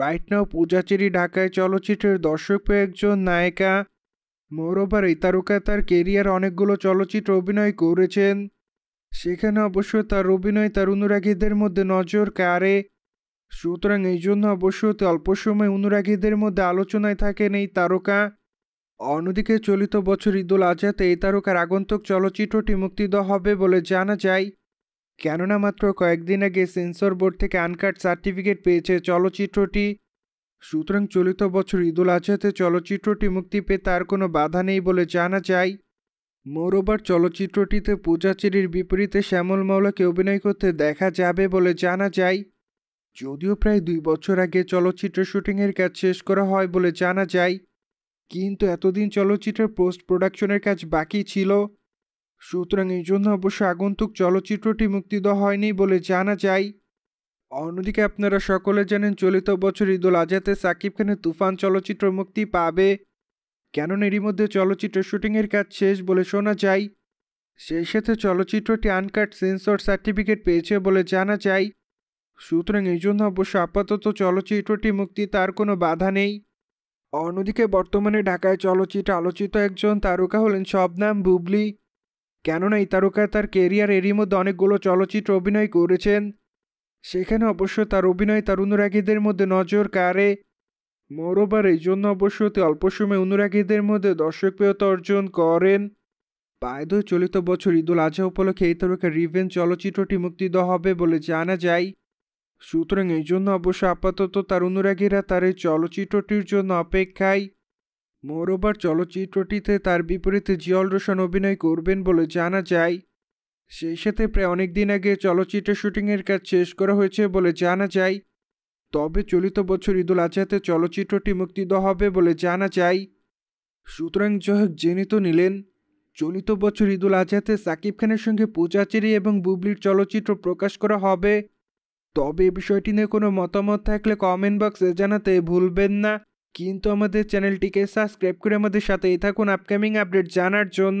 right now পূজাচেরি ঢাকায় চলচ্চিত্রের দর্শক একজন নায়িকা মোরোভার এই তারকা তার কেরিয়ার অনেকগুলো চলচ্চিত্র অভিনয় করেছেন সেখানে অবশ্য তার অভিনয় তার অনুরাগীদের মধ্যে নজর কাড়ে সুতরাং এই জন্য অবশ্য অল্প সময় অনুরাগীদের মধ্যে আলোচনায় থাকেন এই তারকা অন্যদিকে চলিত বছর ঈদুল আজাদ এই তারকার আগন্তুক চলচ্চিত্রটি মুক্তি দেওয়া হবে বলে জানা যায় কেননা মাত্র কয়েকদিন আগে সেন্সর বোর্ড থেকে আনকাট সার্টিফিকেট পেয়েছে চলচ্চিত্রটি সুতরাং চলিত বছর ঈদুল আজহাতে চলচ্চিত্রটি মুক্তি পেয়ে তার কোনো বাধা নেই বলে জানা যায় মোরবার চলচ্চিত্রটিতে পূজাচেরির বিপরীতে শ্যামল মাওলাকে অভিনয় করতে দেখা যাবে বলে জানা যায় যদিও প্রায় দুই বছর আগে চলচ্চিত্র শুটিংয়ের কাজ শেষ করা হয় বলে জানা যায় কিন্তু এতদিন চলচ্চিত্রের পোস্ট প্রোডাকশনের কাজ বাকি ছিল সুতরাং এই জন্য অবশ্য আগন্তুক চলচ্চিত্রটি মুক্তি দেওয়া হয়নি বলে জানা যায় অন্যদিকে আপনারা সকলে জানেন চলিত বছর ঈদুল আজাতে সাকিব খানের তুফান চলচ্চিত্র মুক্তি পাবে কেননা এরই মধ্যে চলচ্চিত্র শুটিংয়ের কাজ শেষ বলে শোনা যায় সেই সাথে চলচ্চিত্রটি আনকাট সেন্সর সার্টিফিকেট পেয়েছে বলে জানা যায় সুতরাং এই জন্য অবশ্য আপাতত চলচ্চিত্রটি মুক্তি তার কোনো বাধা নেই অন্যদিকে বর্তমানে ঢাকায় চলচ্চিত্র আলোচিত একজন তারকা হলেন শবনাম বুবলি কেননা এই তারকা তার কেরিয়ার এরই মধ্যে অনেকগুলো চলচ্চিত্র অভিনয় করেছেন সেখানে অবশ্য তার অভিনয় তার অনুরাগীদের মধ্যে নজর কাড়ে মরোবার এই জন্য অবশ্য অতি অল্প সময়ে অনুরাগীদের মধ্যে দর্শকপ্রিয়তা অর্জন করেন পায়দো চলিত বছর ঈদুল আজহা উপলক্ষে এই তারকা রিভেন চলচ্চিত্রটি মুক্তি দেওয়া হবে বলে জানা যায় সুতরাং এই জন্য অবশ্য আপাতত তার অনুরাগীরা তার এই চলচ্চিত্রটির জন্য অপেক্ষায় মোরোবার চলচ্চিত্রটিতে তার বিপরীতে জিয়ল রোশন অভিনয় করবেন বলে জানা যায় সেই সাথে প্রায় অনেক দিন আগে চলচ্চিত্র শুটিংয়ের কাজ শেষ করা হয়েছে বলে জানা যায় তবে চলিত বছর ঈদুল আজহাতে চলচ্চিত্রটি মুক্তি দেওয়া হবে বলে জানা যায় সুতরাং জয়ক জেনে তো নিলেন চলিত বছর ঈদুল আজহাতে সাকিব খানের সঙ্গে পূজাচেরি এবং বুবলির চলচ্চিত্র প্রকাশ করা হবে তবে এ বিষয়টি নিয়ে কোনো মতামত থাকলে কমেন্ট বক্সে জানাতে ভুলবেন না কিন্তু আমাদের চ্যানেলটিকে সাবস্ক্রাইব করে আমাদের সাথেই থাকুন আপকামিং আপডেট জানার জন্য